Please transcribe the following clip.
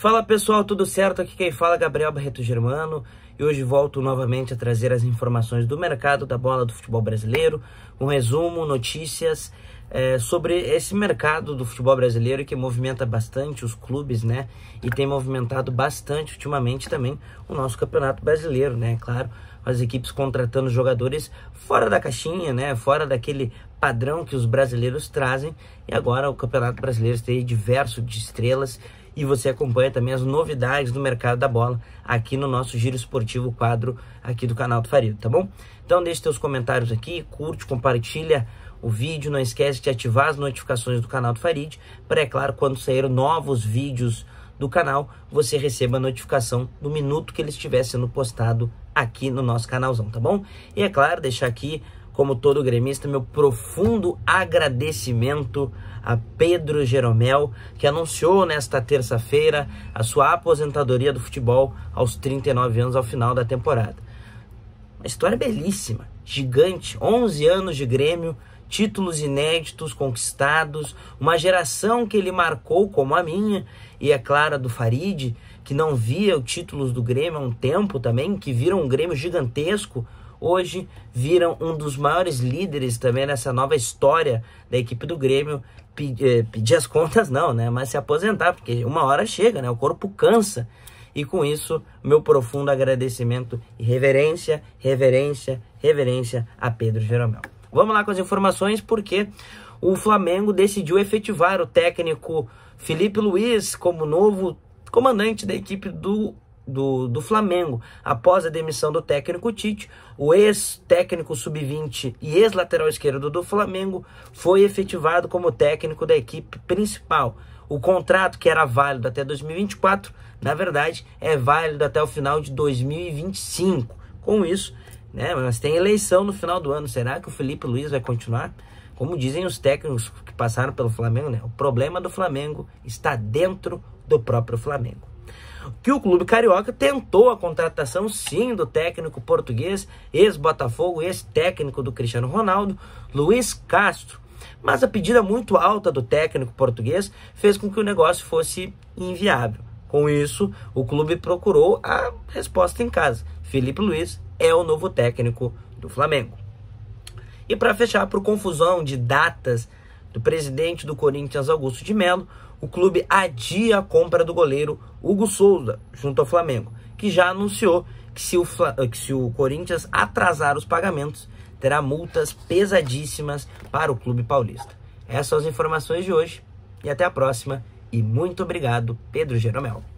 Fala pessoal, tudo certo? Aqui quem fala é Gabriel Barreto Germano e hoje volto novamente a trazer as informações do mercado da bola do futebol brasileiro, um resumo, notícias é, sobre esse mercado do futebol brasileiro que movimenta bastante os clubes, né? E tem movimentado bastante ultimamente também o nosso campeonato brasileiro, né? Claro, as equipes contratando jogadores fora da caixinha, né? Fora daquele padrão que os brasileiros trazem. E agora o Campeonato Brasileiro tem diverso de estrelas e você acompanha também as novidades do mercado da bola aqui no nosso Giro Esportivo quadro aqui do canal do Farido, tá bom? Então deixe seus comentários aqui, curte, compartilha o vídeo, não esquece de ativar as notificações do canal do Farid, para é claro, quando sair novos vídeos do canal, você receba a notificação do minuto que ele estiver sendo postado aqui no nosso canalzão, tá bom? E é claro, deixar aqui como todo gremista, meu profundo agradecimento a Pedro Jeromel, que anunciou nesta terça-feira a sua aposentadoria do futebol aos 39 anos ao final da temporada. Uma história belíssima, gigante, 11 anos de Grêmio, títulos inéditos conquistados, uma geração que ele marcou como a minha e é Clara do Farid, que não via títulos do Grêmio há um tempo também, que viram um Grêmio gigantesco, hoje viram um dos maiores líderes também nessa nova história da equipe do Grêmio. Eh, pedir, as contas, não, né? Mas se aposentar, porque uma hora chega, né? O corpo cansa. E com isso, meu profundo agradecimento e reverência, reverência, reverência a Pedro Jeromel. Vamos lá com as informações, porque o Flamengo decidiu efetivar o técnico Felipe Luiz como novo comandante da equipe do do, do Flamengo. Após a demissão do técnico Tite, o ex-técnico sub-20 e ex-lateral esquerdo do Flamengo foi efetivado como técnico da equipe principal. O contrato, que era válido até 2024, na verdade, é válido até o final de 2025. Com isso, né, mas tem eleição no final do ano. Será que o Felipe Luiz vai continuar? Como dizem os técnicos que passaram pelo Flamengo, né? O problema do Flamengo está dentro do próprio Flamengo que o clube carioca tentou a contratação sim do técnico português, ex-Botafogo, ex-técnico do Cristiano Ronaldo, Luiz Castro. Mas a pedida muito alta do técnico português fez com que o negócio fosse inviável. Com isso, o clube procurou a resposta em casa. Felipe Luiz é o novo técnico do Flamengo. E para fechar, por confusão de datas do presidente do Corinthians, Augusto de Melo, o clube adia a compra do goleiro Hugo Souza junto ao Flamengo, que já anunciou que se o, eh, que se o Corinthians atrasar os pagamentos, terá multas pesadíssimas para o clube paulista. Essas são as informações de hoje e até a próxima. E muito obrigado, Pedro Jeromel.